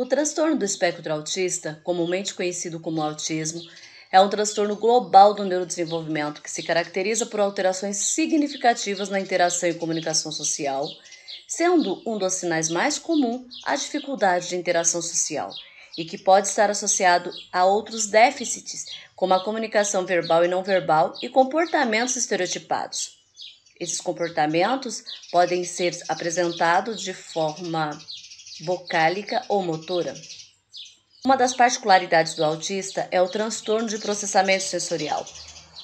O transtorno do espectro autista, comumente conhecido como autismo, é um transtorno global do neurodesenvolvimento que se caracteriza por alterações significativas na interação e comunicação social, sendo um dos sinais mais comuns a dificuldade de interação social e que pode estar associado a outros déficits, como a comunicação verbal e não verbal e comportamentos estereotipados. Esses comportamentos podem ser apresentados de forma vocálica ou motora. Uma das particularidades do autista é o transtorno de processamento sensorial,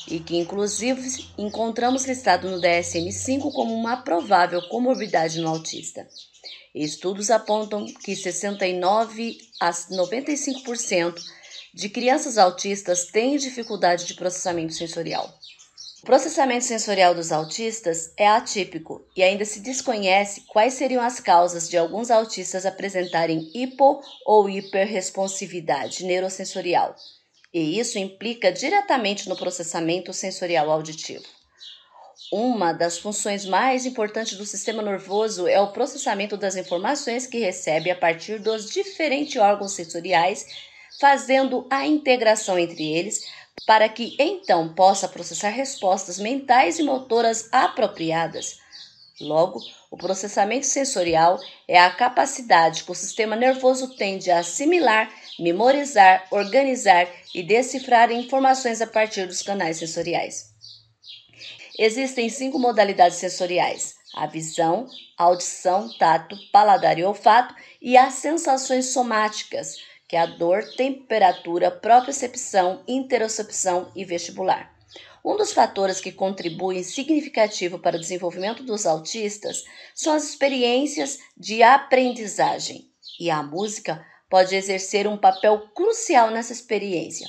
e que inclusive encontramos listado no DSM-5 como uma provável comorbidade no autista. Estudos apontam que 69 a 95% de crianças autistas têm dificuldade de processamento sensorial. O processamento sensorial dos autistas é atípico e ainda se desconhece quais seriam as causas de alguns autistas apresentarem hipo ou hiperresponsividade neurosensorial, e isso implica diretamente no processamento sensorial auditivo. Uma das funções mais importantes do sistema nervoso é o processamento das informações que recebe a partir dos diferentes órgãos sensoriais, fazendo a integração entre eles para que então possa processar respostas mentais e motoras apropriadas. Logo, o processamento sensorial é a capacidade que o sistema nervoso tem de assimilar, memorizar, organizar e decifrar informações a partir dos canais sensoriais. Existem cinco modalidades sensoriais: a visão, a audição, tato, paladar e olfato, e as sensações somáticas que é a dor, temperatura, propriocepção, interocepção e vestibular. Um dos fatores que contribuem significativo para o desenvolvimento dos autistas são as experiências de aprendizagem, e a música pode exercer um papel crucial nessa experiência.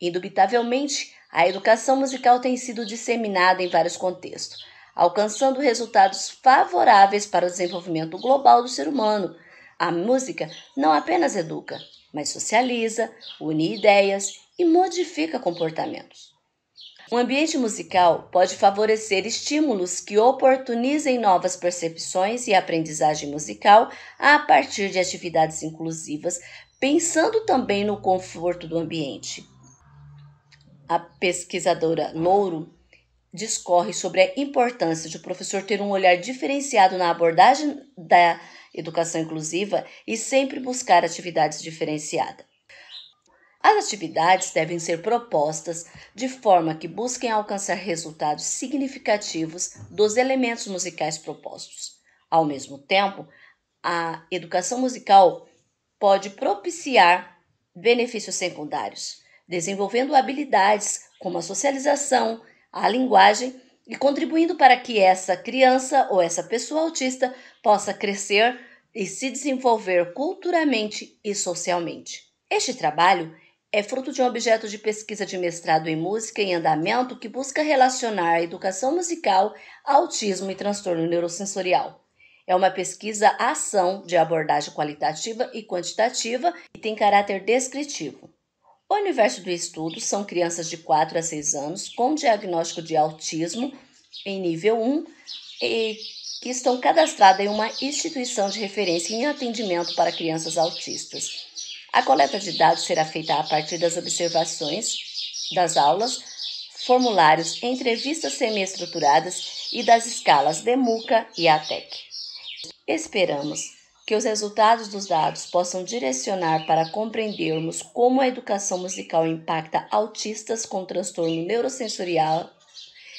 Indubitavelmente, a educação musical tem sido disseminada em vários contextos, alcançando resultados favoráveis para o desenvolvimento global do ser humano. A música não apenas educa, mas socializa, une ideias e modifica comportamentos. Um ambiente musical pode favorecer estímulos que oportunizem novas percepções e aprendizagem musical a partir de atividades inclusivas, pensando também no conforto do ambiente. A pesquisadora Louro discorre sobre a importância de o professor ter um olhar diferenciado na abordagem da educação inclusiva e sempre buscar atividades diferenciadas. As atividades devem ser propostas de forma que busquem alcançar resultados significativos dos elementos musicais propostos. Ao mesmo tempo, a educação musical pode propiciar benefícios secundários, desenvolvendo habilidades como a socialização, à linguagem e contribuindo para que essa criança ou essa pessoa autista possa crescer e se desenvolver culturalmente e socialmente. Este trabalho é fruto de um objeto de pesquisa de mestrado em música em andamento que busca relacionar a educação musical, autismo e transtorno neurosensorial. É uma pesquisa ação de abordagem qualitativa e quantitativa e tem caráter descritivo. O universo do estudo são crianças de 4 a 6 anos com diagnóstico de autismo em nível 1 e que estão cadastradas em uma instituição de referência em atendimento para crianças autistas. A coleta de dados será feita a partir das observações das aulas, formulários, entrevistas semi-estruturadas e das escalas DEMUCA e ATEC. Esperamos que os resultados dos dados possam direcionar para compreendermos como a educação musical impacta autistas com transtorno neurosensorial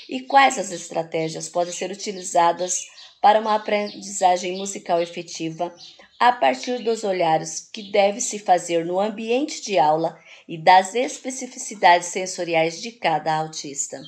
e quais as estratégias podem ser utilizadas para uma aprendizagem musical efetiva a partir dos olhares que deve se fazer no ambiente de aula e das especificidades sensoriais de cada autista.